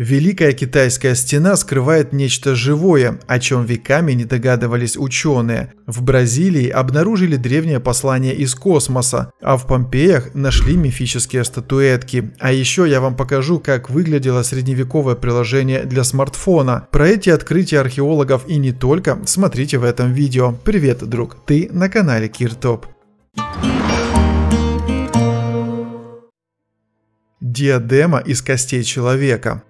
Великая китайская стена скрывает нечто живое, о чем веками не догадывались ученые. В Бразилии обнаружили древнее послание из космоса, а в Помпеях нашли мифические статуэтки. А еще я вам покажу, как выглядело средневековое приложение для смартфона. Про эти открытия археологов и не только смотрите в этом видео. Привет, друг, ты на канале Киртоп. Диадема из костей человека.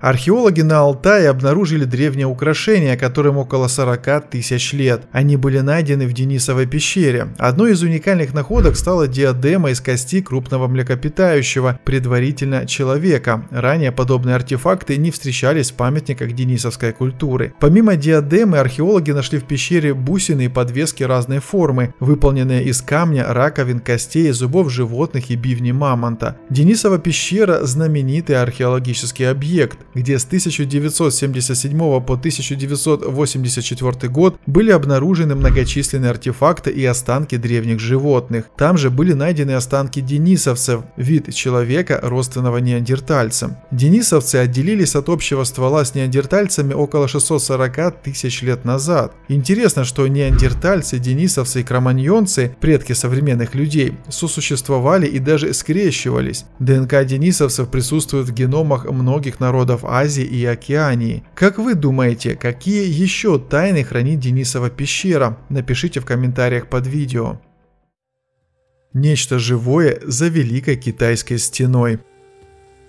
Археологи на Алтае обнаружили древнее украшение, которым около 40 тысяч лет. Они были найдены в Денисовой пещере. Одной из уникальных находок стала диадема из кости крупного млекопитающего, предварительно человека. Ранее подобные артефакты не встречались в памятниках денисовской культуры. Помимо диадемы, археологи нашли в пещере бусины и подвески разной формы, выполненные из камня, раковин, костей, зубов животных и бивни мамонта. Денисова пещера – знаменитый археологический объект где с 1977 по 1984 год были обнаружены многочисленные артефакты и останки древних животных. Там же были найдены останки денисовцев, вид человека, родственного неандертальцам. Денисовцы отделились от общего ствола с неандертальцами около 640 тысяч лет назад. Интересно, что неандертальцы, денисовцы и кроманьонцы, предки современных людей, сосуществовали и даже скрещивались. ДНК денисовцев присутствует в геномах многих народов регионов Азии и Океании. Как вы думаете, какие еще тайны хранит Денисова пещера? Напишите в комментариях под видео. Нечто живое за Великой Китайской стеной.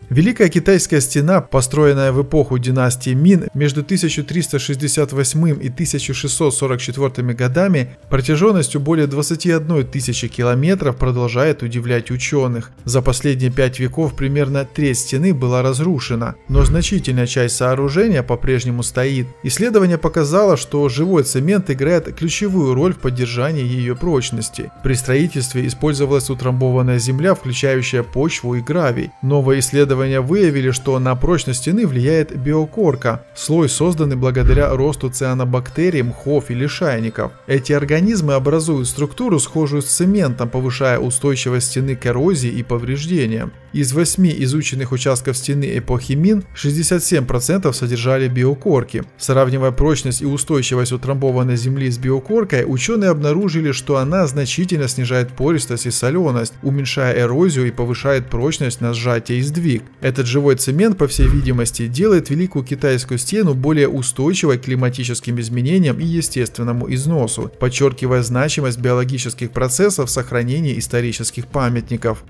Великая китайская стена, построенная в эпоху династии Мин между 1368 и 1644 годами, протяженностью более 21 тысячи километров продолжает удивлять ученых. За последние пять веков примерно треть стены была разрушена, но значительная часть сооружения по-прежнему стоит. Исследование показало, что живой цемент играет ключевую роль в поддержании ее прочности. При строительстве использовалась утрамбованная земля, включающая почву и гравий. Новое исследование Исследования выявили, что на прочность стены влияет биокорка, слой, созданный благодаря росту цианобактерий, мхов и лишайников. Эти организмы образуют структуру, схожую с цементом, повышая устойчивость стены к эрозии и повреждениям. Из 8 изученных участков стены эпохи Мин 67% содержали биокорки. Сравнивая прочность и устойчивость утрамбованной земли с биокоркой, ученые обнаружили, что она значительно снижает пористость и соленость, уменьшая эрозию и повышает прочность на сжатие и сдвиг старик. Этот живой цемент, по всей видимости, делает Великую Китайскую стену более устойчивой к климатическим изменениям и естественному износу, подчеркивая значимость биологических процессов сохранения исторических памятников.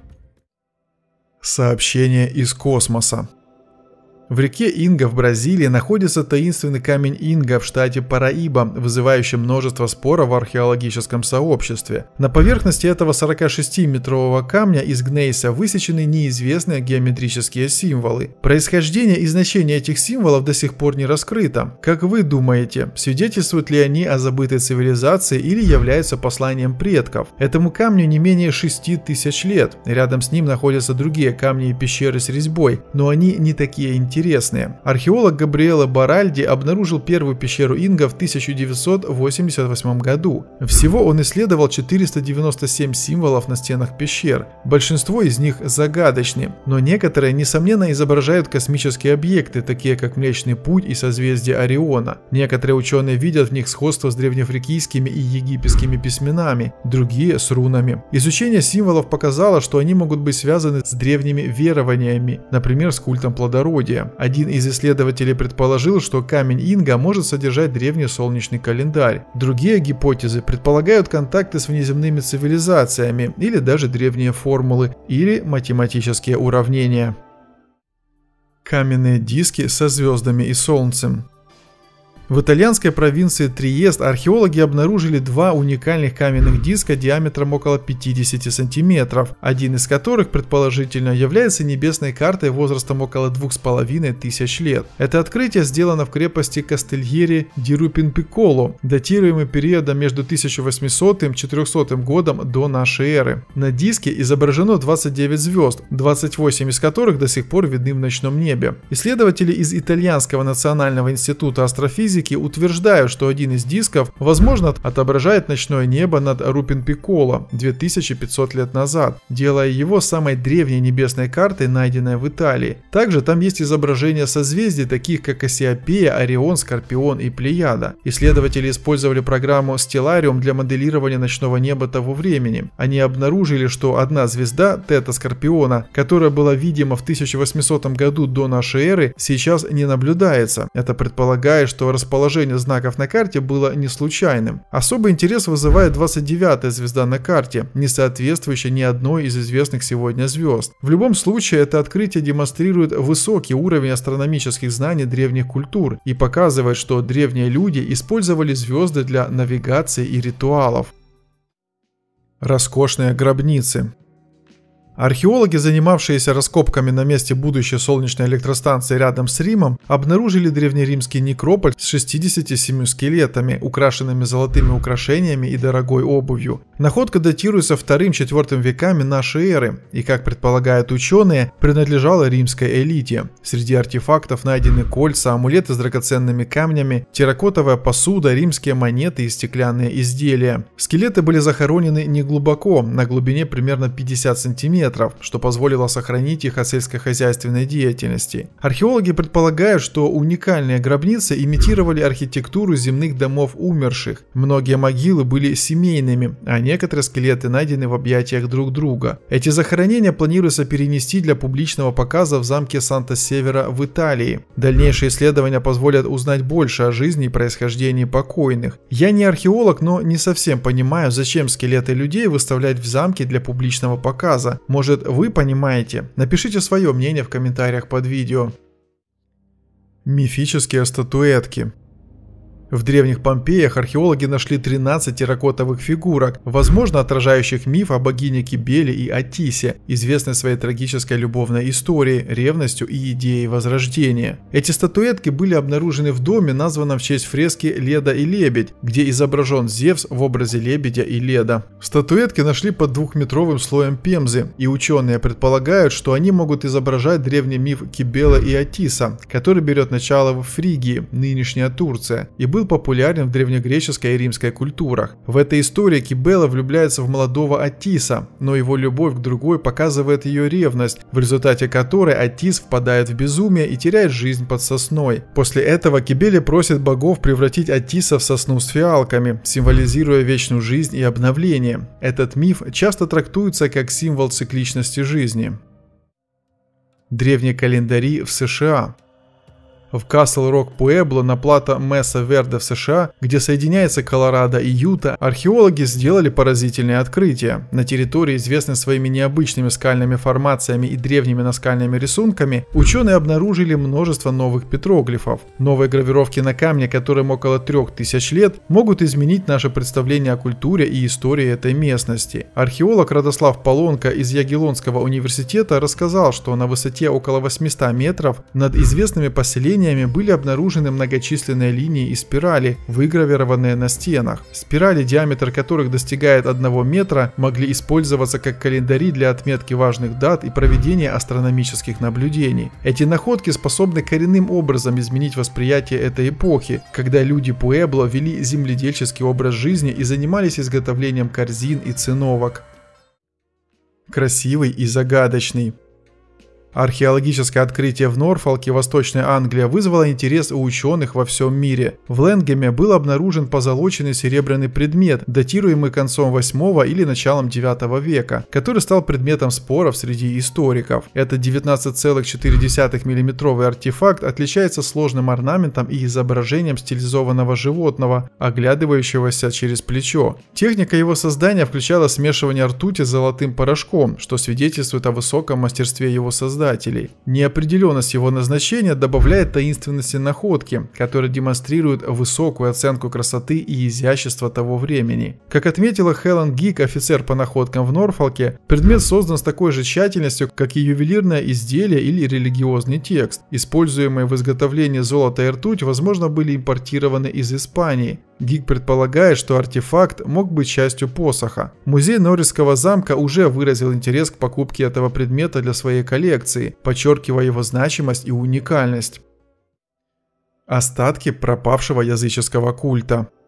Сообщение из космоса. В реке Инга в Бразилии находится таинственный камень Инга в штате Параиба, вызывающий множество споров в археологическом сообществе. На поверхности этого 46-метрового камня из гнейса высечены неизвестные геометрические символы. Происхождение и значение этих символов до сих пор не раскрыто. Как вы думаете, свидетельствуют ли они о забытой цивилизации или являются посланием предков? Этому камню не менее 6 тысяч лет. Рядом с ним находятся другие камни и пещеры с резьбой, но они не такие интересные интересные. Археолог Габриэла Баральди обнаружил первую пещеру Инга в 1988 году. Всего он исследовал 497 символов на стенах пещер. Большинство из них загадочны, но некоторые, несомненно, изображают космические объекты, такие как Млечный Путь и созвездие Ориона. Некоторые ученые видят в них сходство с древнеафрикийскими и египетскими письменами, другие с рунами. Изучение символов показало, что они могут быть связаны с древними верованиями, например, с культом плодородия. Один из исследователей предположил, что камень Инга может содержать древний солнечный календарь. Другие гипотезы предполагают контакты с внеземными цивилизациями или даже древние формулы или математические уравнения. Каменные диски со звездами и солнцем. В итальянской провинции Триест археологи обнаружили два уникальных каменных диска диаметром около 50 сантиметров, один из которых, предположительно, является небесной картой возрастом около 2500 лет. Это открытие сделано в крепости Кастельери Дирупин Пиколо, датируемый периодом между 1800 и 400 годом до нашей эры. На диске изображено 29 звезд, 28 из которых до сих пор видны в ночном небе. Исследователи из Итальянского национального института астрофизики физики утверждают, что один из дисков, возможно, отображает ночное небо над Рупин-Пиколо 2500 лет назад, делая его самой древней небесной картой, найденной в Италии. Также там есть изображения созвездий, таких как Осиопея, Орион, Скорпион и Плеяда. Исследователи использовали программу Stellarium для моделирования ночного неба того времени. Они обнаружили, что одна звезда, Тета Скорпиона, которая была видима в 1800 году до нашей эры, сейчас не наблюдается. Это предполагает, что распространение расположение знаков на карте было не случайным. Особый интерес вызывает 29-я звезда на карте, не соответствующая ни одной из известных сегодня звезд. В любом случае, это открытие демонстрирует высокий уровень астрономических знаний древних культур и показывает, что древние люди использовали звезды для навигации и ритуалов. Роскошные гробницы. Археологи, занимавшиеся раскопками на месте будущей солнечной электростанции рядом с Римом, обнаружили древнеримский некрополь с 67 скелетами, украшенными золотыми украшениями и дорогой обувью. Находка датируется вторым-четвертым веками нашей эры и, как предполагают ученые, принадлежала римской элите. Среди артефактов найдены кольца, амулеты с драгоценными камнями, терракотовая посуда, римские монеты и стеклянные изделия. Скелеты были захоронены неглубоко, на глубине примерно 50 сантиметров, метров, что позволило сохранить их от сельскохозяйственной деятельности. Археологи предполагают, что уникальные гробницы имитировали архитектуру земных домов умерших. Многие могилы были семейными, а некоторые скелеты найдены в объятиях друг друга. Эти захоронения планируется перенести для публичного показа в замке Санта-Севера в Италии. Дальнейшие исследования позволят узнать больше о жизни и происхождении покойных. Я не археолог, но не совсем понимаю, зачем скелеты людей выставлять в замке для публичного показа. Может, вы понимаете? Напишите свое мнение в комментариях под видео. Мифические статуэтки. В древних Помпеях археологи нашли 13 терракотовых фигурок, возможно отражающих миф о богине Кибеле и Атисе, известной своей трагической любовной историей, ревностью и идеей возрождения. Эти статуэтки были обнаружены в доме, названном в честь фрески «Леда и лебедь», где изображен Зевс в образе лебедя и леда. Статуэтки нашли под двухметровым слоем пемзы, и ученые предполагают, что они могут изображать древний миф Кибела и Атиса, который берет начало в Фригии, нынешняя Турция, и был был популярен в древнегреческой и римской культурах. В этой истории Кибела влюбляется в молодого Атиса, но его любовь к другой показывает ее ревность, в результате которой Атис впадает в безумие и теряет жизнь под сосной. После этого Кибеле просит богов превратить Атиса в сосну с фиалками, символизируя вечную жизнь и обновление. Этот миф часто трактуется как символ цикличности жизни. Древние календари в США в Касл-Рок Пуэбло на плато Месса Верде в США, где соединяется Колорадо и Юта, археологи сделали поразительное открытие. На территории, известной своими необычными скальными формациями и древними наскальными рисунками, ученые обнаружили множество новых петроглифов. Новые гравировки на камне, которым около трех тысяч лет, могут изменить наше представление о культуре и истории этой местности. Археолог Радослав Полонко из Ягеллонского университета рассказал, что на высоте около 800 метров над известными поселениями измерениями были обнаружены многочисленные линии и спирали, выгравированные на стенах. Спирали, диаметр которых достигает 1 метра, могли использоваться как календари для отметки важных дат и проведения астрономических наблюдений. Эти находки способны коренным образом изменить восприятие этой эпохи, когда люди Пуэбло вели земледельческий образ жизни и занимались изготовлением корзин и циновок красивый и загадочный. Археологическое открытие в Норфолке, Восточная Англия, вызвало интерес у ученых во всем мире. В Ленгеме был обнаружен позолоченный серебряный предмет, датируемый концом 8 или началом 9 века, который стал предметом споров среди историков. Этот 19,4 мм артефакт отличается сложным орнаментом и изображением стилизованного животного, оглядывающегося через плечо. Техника его создания включала смешивание ртути с золотым порошком, что свидетельствует о высоком мастерстве его создания создателей. Неопределенность его назначения добавляет таинственности находки, которая демонстрирует высокую оценку красоты и изящества того времени. Как отметила Хелен Гик, офицер по находкам в Норфолке, предмет создан с такой же тщательностью, как и ювелирное изделие или религиозный текст. Используемые в изготовлении золота и ртуть, возможно, были импортированы из Испании. Гиг предполагает, что артефакт мог быть частью посоха. Музей Норрисского замка уже выразил интерес к покупке этого предмета для своей коллекции, подчеркивая его значимость и уникальность. Остатки пропавшего языческого культа –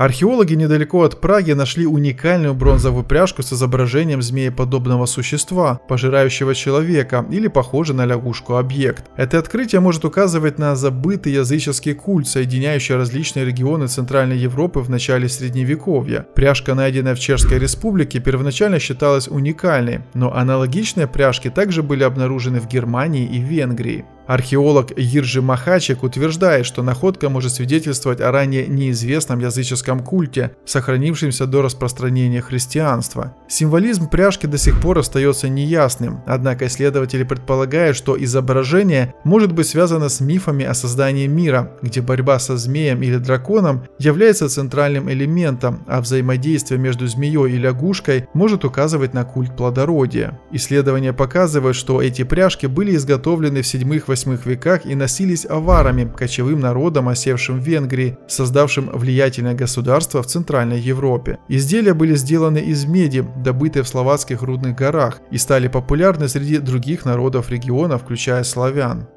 Археологи недалеко от Праги нашли уникальную бронзовую пряжку с изображением змееподобного существа, пожирающего человека или похожий на лягушку объект. Это открытие может указывать на забытый языческий культ, соединяющий различные регионы Центральной Европы в начале Средневековья. Пряжка, найденная в Чешской Республике, первоначально считалась уникальной, но аналогичные пряжки также были обнаружены в Германии и Венгрии. Археолог Иржи Махачек утверждает, что находка может свидетельствовать о ранее неизвестном языческом культе, сохранившемся до распространения христианства. Символизм пряжки до сих пор остается неясным, однако исследователи предполагают, что изображение может быть связано с мифами о создании мира, где борьба со змеем или драконом является центральным элементом, а взаимодействие между змеей и лягушкой может указывать на культ плодородия. Исследования показывают, что эти пряжки были изготовлены в 7-8 VIII веках и носились аварами, кочевым народом, осевшим в Венгрии, создавшим влиятельное государство в Центральной Европе. Изделия были сделаны из меди, добытые в словацких рудных горах, и стали популярны среди других народов региона, включая славян.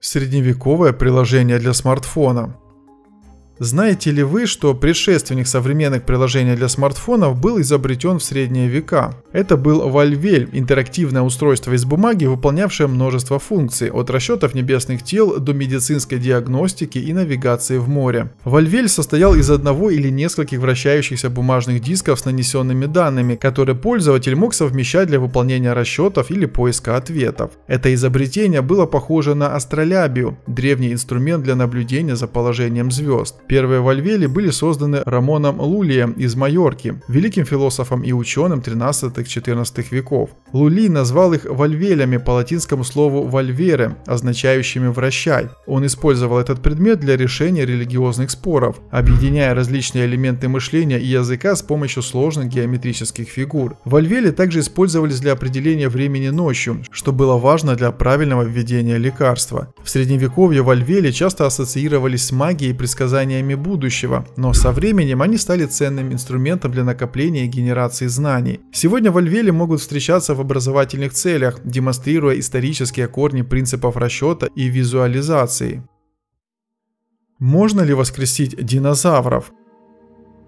Средневековое приложение для смартфона – знаете ли вы, что предшественник современных приложений для смартфонов был изобретен в средние века? Это был Вальвель, интерактивное устройство из бумаги, выполнявшее множество функций, от расчетов небесных тел до медицинской диагностики и навигации в море. Вальвель состоял из одного или нескольких вращающихся бумажных дисков с нанесенными данными, которые пользователь мог совмещать для выполнения расчетов или поиска ответов. Это изобретение было похоже на астролябию, древний инструмент для наблюдения за положением звезд. Первые вольвели были созданы Рамоном Лулием из Майорки, великим философом и ученым 13-14 веков. Лули назвал их вольвелями по латинскому слову «вольверы», означающими «вращай». Он использовал этот предмет для решения религиозных споров, объединяя различные элементы мышления и языка с помощью сложных геометрических фигур. Вольвели также использовались для определения времени ночью, что было важно для правильного введения лекарства. В средневековье вольвели часто ассоциировались с магией и предсказанием знаниями будущего, но со временем они стали ценным инструментом для накопления и генерации знаний. Сегодня в могут встречаться в образовательных целях, демонстрируя исторические корни принципов расчета и визуализации. Можно ли воскресить динозавров?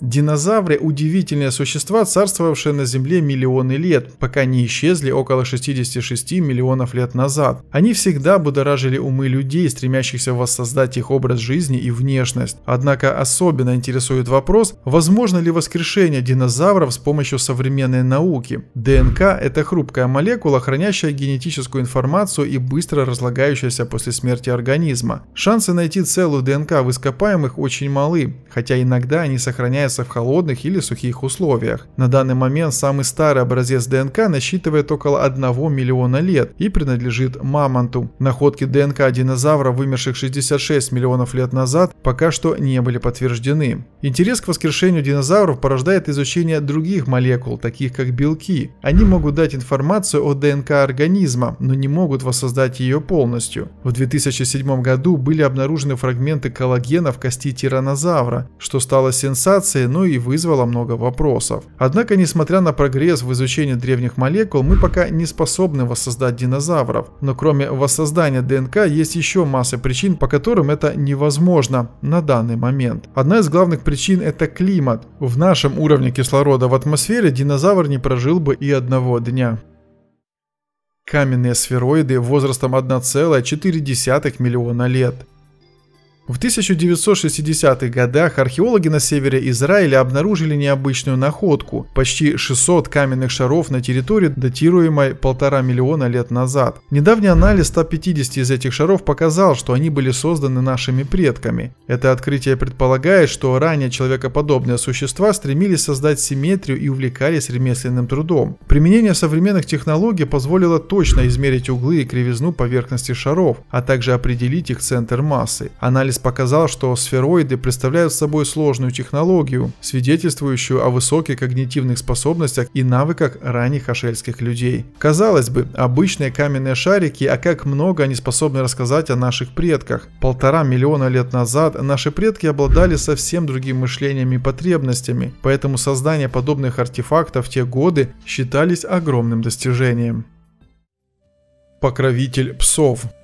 Динозавры – удивительные существа, царствовавшие на Земле миллионы лет, пока не исчезли около 66 миллионов лет назад. Они всегда будоражили умы людей, стремящихся воссоздать их образ жизни и внешность. Однако особенно интересует вопрос, возможно ли воскрешение динозавров с помощью современной науки. ДНК – это хрупкая молекула, хранящая генетическую информацию и быстро разлагающаяся после смерти организма. Шансы найти целую ДНК в ископаемых очень малы, хотя иногда они сохраняются применяется в холодных или сухих условиях. На данный момент самый старый образец ДНК насчитывает около 1 миллиона лет и принадлежит мамонту. Находки ДНК динозавра, вымерших 66 миллионов лет назад, пока что не были подтверждены. Интерес к воскрешению динозавров порождает изучение других молекул, таких как белки. Они могут дать информацию о ДНК организма, но не могут воссоздать ее полностью. В 2007 году были обнаружены фрагменты коллагена в кости тиранозавра, что стало сенсацией радиации, но ну и вызвало много вопросов. Однако, несмотря на прогресс в изучении древних молекул, мы пока не способны воссоздать динозавров. Но кроме воссоздания ДНК есть еще масса причин, по которым это невозможно на данный момент. Одна из главных причин это климат. В нашем уровне кислорода в атмосфере динозавр не прожил бы и одного дня. Каменные сфероиды возрастом 1,4 миллиона лет. В 1960-х годах археологи на севере Израиля обнаружили необычную находку – почти 600 каменных шаров на территории, датируемой полтора миллиона лет назад. Недавний анализ 150 из этих шаров показал, что они были созданы нашими предками. Это открытие предполагает, что ранее человекоподобные существа стремились создать симметрию и увлекались ремесленным трудом. Применение современных технологий позволило точно измерить углы и кривизну поверхности шаров, а также определить их центр массы. Анализ показал, что сфероиды представляют собой сложную технологию, свидетельствующую о высоких когнитивных способностях и навыках ранних ашельских людей. Казалось бы, обычные каменные шарики, а как много они способны рассказать о наших предках. Полтора миллиона лет назад наши предки обладали совсем другим мышлением и потребностями, поэтому создание подобных артефактов в те годы считались огромным достижением. Покровитель псов –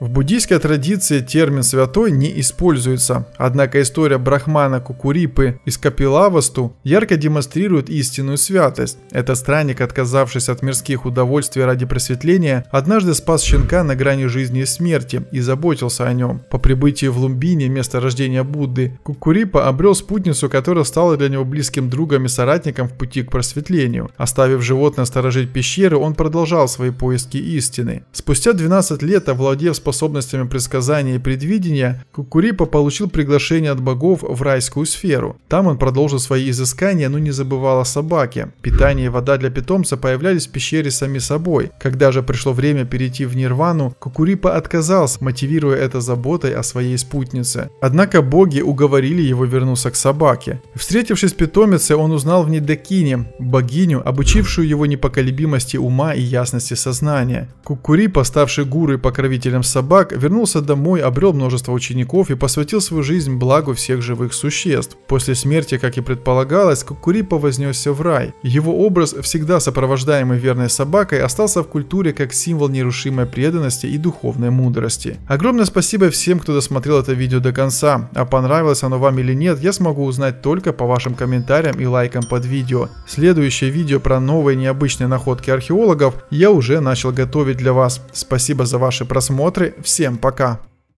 в буддийской традиции термин «святой» не используется, однако история брахмана Кукурипы из Капилавасту ярко демонстрирует истинную святость. Этот странник, отказавшись от мирских удовольствий ради просветления, однажды спас щенка на грани жизни и смерти и заботился о нем. По прибытии в Лумбине, место рождения Будды, Кукурипа обрел спутницу, которая стала для него близким другом и соратником в пути к просветлению. Оставив животное сторожить пещеры, он продолжал свои поиски истины. Спустя 12 лет, овладев способностями предсказания и предвидения, Кукурипа получил приглашение от богов в райскую сферу. Там он продолжил свои изыскания, но не забывал о собаке. Питание и вода для питомца появлялись в пещере сами собой. Когда же пришло время перейти в нирвану, Кукурипа отказался, мотивируя это заботой о своей спутнице. Однако боги уговорили его вернуться к собаке. Встретившись с питомицей, он узнал в Недокине, богиню, обучившую его непоколебимости ума и ясности сознания. Кукурипа, ставший гуру и покровителем собаки, собак, вернулся домой, обрел множество учеников и посвятил свою жизнь благу всех живых существ. После смерти, как и предполагалось, Кукурипа вознесся в рай. Его образ, всегда сопровождаемый верной собакой, остался в культуре как символ нерушимой преданности и духовной мудрости. Огромное спасибо всем, кто досмотрел это видео до конца. А понравилось оно вам или нет, я смогу узнать только по вашим комментариям и лайкам под видео. Следующее видео про новые необычные находки археологов я уже начал готовить для вас. Спасибо за ваши просмотры Всем пока.